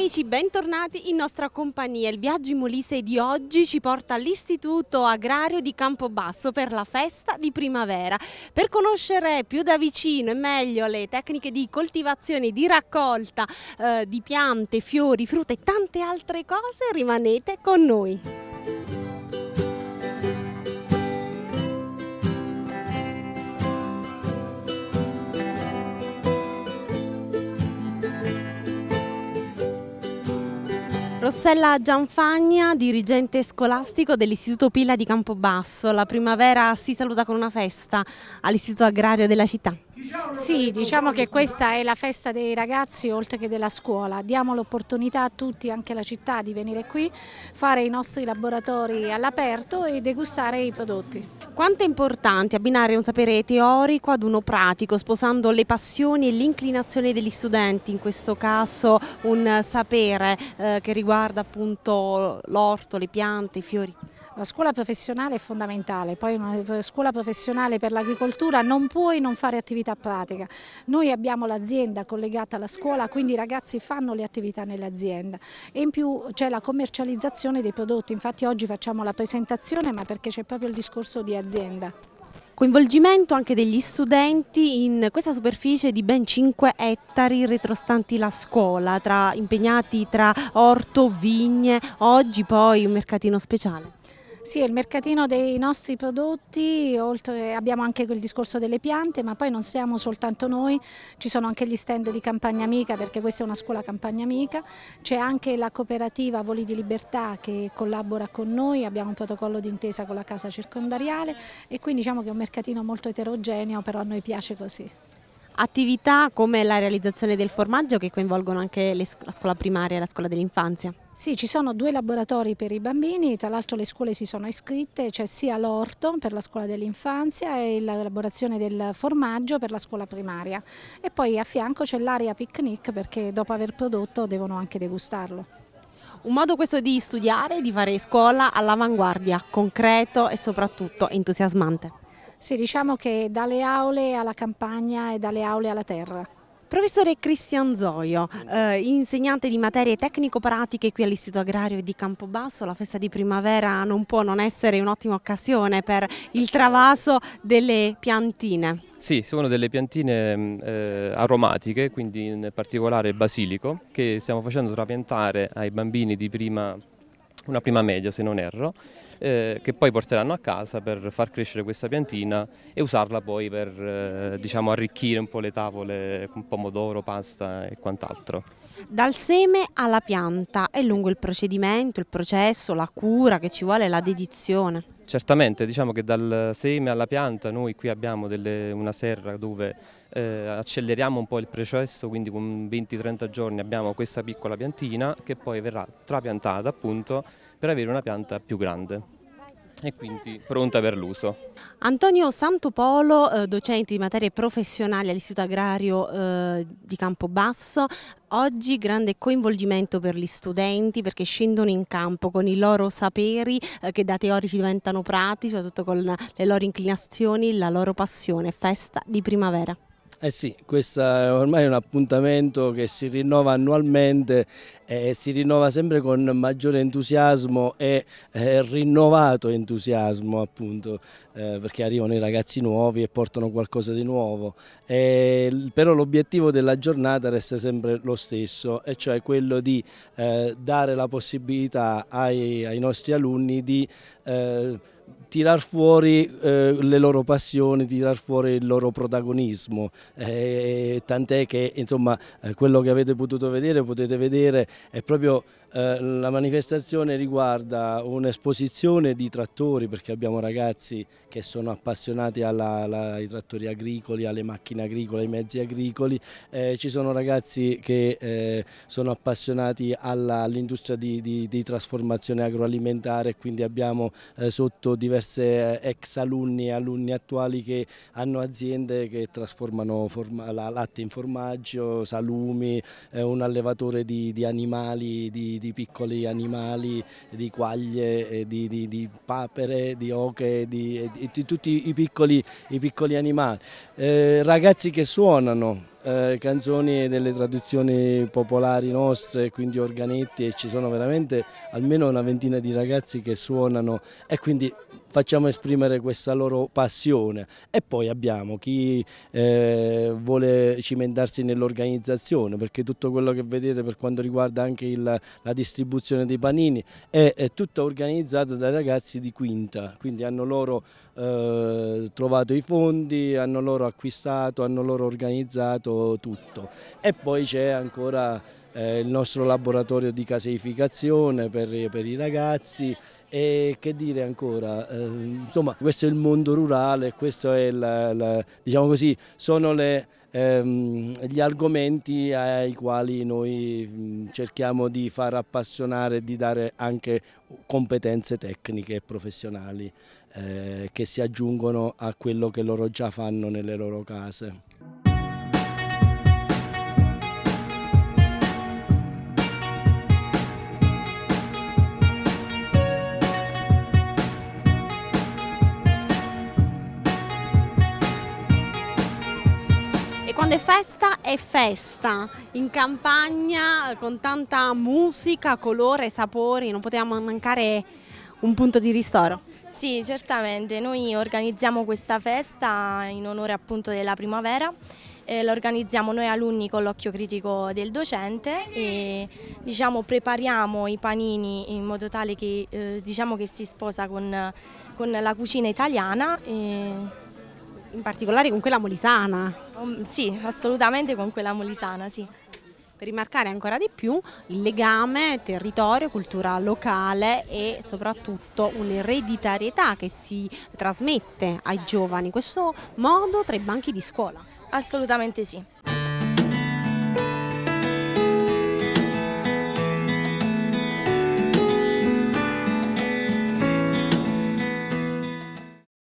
amici, bentornati in nostra compagnia. Il viaggio in Molise di oggi ci porta all'Istituto Agrario di Campobasso per la festa di primavera. Per conoscere più da vicino e meglio le tecniche di coltivazione, di raccolta eh, di piante, fiori, frutta e tante altre cose, rimanete con noi. Rossella Gianfagna, dirigente scolastico dell'Istituto Pilla di Campobasso. La primavera si saluta con una festa all'Istituto Agrario della città. Sì, diciamo che questa è la festa dei ragazzi oltre che della scuola. Diamo l'opportunità a tutti, anche alla città, di venire qui, fare i nostri laboratori all'aperto e degustare i prodotti. Quanto è importante abbinare un sapere teorico ad uno pratico, sposando le passioni e l'inclinazione degli studenti, in questo caso un sapere eh, che riguarda appunto l'orto, le piante, i fiori? La scuola professionale è fondamentale, poi una eh, scuola professionale per l'agricoltura non puoi non fare attività pratica. Noi abbiamo l'azienda collegata alla scuola, quindi i ragazzi fanno le attività nell'azienda e in più c'è la commercializzazione dei prodotti, infatti oggi facciamo la presentazione ma perché c'è proprio il discorso di azienda coinvolgimento anche degli studenti in questa superficie di ben 5 ettari retrostanti la scuola, tra, impegnati tra orto, vigne, oggi poi un mercatino speciale. Sì, il mercatino dei nostri prodotti, oltre abbiamo anche quel discorso delle piante, ma poi non siamo soltanto noi, ci sono anche gli stand di Campagna Amica, perché questa è una scuola Campagna Amica, c'è anche la cooperativa Voli di Libertà che collabora con noi, abbiamo un protocollo d'intesa con la casa circondariale e quindi diciamo che è un mercatino molto eterogeneo, però a noi piace così. Attività come la realizzazione del formaggio che coinvolgono anche la scuola primaria e la scuola dell'infanzia? Sì, ci sono due laboratori per i bambini, tra l'altro le scuole si sono iscritte, c'è cioè sia l'orto per la scuola dell'infanzia e l'elaborazione del formaggio per la scuola primaria e poi a fianco c'è l'area picnic perché dopo aver prodotto devono anche degustarlo. Un modo questo di studiare, di fare scuola all'avanguardia, concreto e soprattutto entusiasmante. Sì, diciamo che dalle aule alla campagna e dalle aule alla terra. Professore Cristian Zoio, eh, insegnante di materie tecnico-pratiche qui all'Istituto Agrario di Campobasso, la festa di primavera non può non essere un'ottima occasione per il travaso delle piantine. Sì, sono delle piantine mm, eh, aromatiche, quindi in particolare il basilico, che stiamo facendo trapiantare ai bambini di prima, una prima media se non erro, eh, che poi porteranno a casa per far crescere questa piantina e usarla poi per eh, diciamo, arricchire un po' le tavole con pomodoro, pasta e quant'altro. Dal seme alla pianta è lungo il procedimento, il processo, la cura che ci vuole, la dedizione. Certamente, diciamo che dal seme alla pianta noi qui abbiamo delle, una serra dove eh, acceleriamo un po' il processo, quindi con 20-30 giorni abbiamo questa piccola piantina che poi verrà trapiantata appunto per avere una pianta più grande e quindi pronta per l'uso. Antonio Santopolo, eh, docente di materie professionali all'Istituto Agrario eh, di Campobasso, oggi grande coinvolgimento per gli studenti perché scendono in campo con i loro saperi eh, che da teorici diventano pratici, soprattutto con le loro inclinazioni, la loro passione, festa di primavera. Eh sì, questo è ormai un appuntamento che si rinnova annualmente eh, e si rinnova sempre con maggiore entusiasmo e eh, rinnovato entusiasmo appunto eh, perché arrivano i ragazzi nuovi e portano qualcosa di nuovo. però l'obiettivo della giornata resta sempre lo stesso e cioè quello di dare la possibilità ai, ai nostri alunni di tirar fuori eh, le loro passioni, tirar fuori il loro protagonismo, eh, tant'è che insomma, eh, quello che avete potuto vedere, potete vedere, è proprio eh, la manifestazione riguarda un'esposizione di trattori perché abbiamo ragazzi che sono appassionati alla, alla, ai trattori agricoli, alle macchine agricole, ai mezzi agricoli, eh, ci sono ragazzi che eh, sono appassionati all'industria all di, di, di, trasformazione agroalimentare quindi abbiamo eh, sotto diverse eh, ex alunni e alunni attuali che hanno aziende che trasformano forma, la, latte in formaggio, salumi, un allevatore di, di animali, di, di piccoli animali, di quaglie, eh, di, di, di papere, di oche, eh, di, tutti i piccoli, i piccoli animali. Eh, ragazzi che suonano, eh, canzoni delle tradizioni popolari nostre, quindi organetti e ci sono veramente almeno una ventina di ragazzi che suonano e quindi facciamo esprimere questa loro passione e poi abbiamo chi eh, vuole cimentarsi nell'organizzazione perché tutto quello che vedete per quanto riguarda anche il, la distribuzione dei panini è, è tutta organizzata dai ragazzi di Quinta, quindi hanno loro eh, trovato i fondi, hanno loro acquistato, hanno loro organizzato fatto tutto. E poi c'è ancora eh, il nostro laboratorio di caseificazione per, per i ragazzi e che dire ancora, eh, insomma questo è il mondo rurale, questo è la, la, diciamo così, sono le, ehm, gli argomenti ai quali noi mm, cerchiamo di far appassionare e di dare anche competenze tecniche e professionali eh, che si aggiungono a quello che loro già fanno nelle loro case. Quando festa è festa, in campagna con tanta musica, colore, sapori, non potevamo mancare un punto di ristoro. Sì, certamente, noi organizziamo questa festa in onore appunto della primavera, eh, la organizziamo noi alunni con l'occhio critico del docente e diciamo, prepariamo i panini in modo tale che, eh, diciamo che si sposa con, con la cucina italiana. E in particolare con quella molisana? Um, sì, assolutamente con quella molisana, sì. Per rimarcare ancora di più il legame territorio, cultura locale e soprattutto un'ereditarietà che si trasmette ai giovani, questo modo tra i banchi di scuola. Assolutamente sì.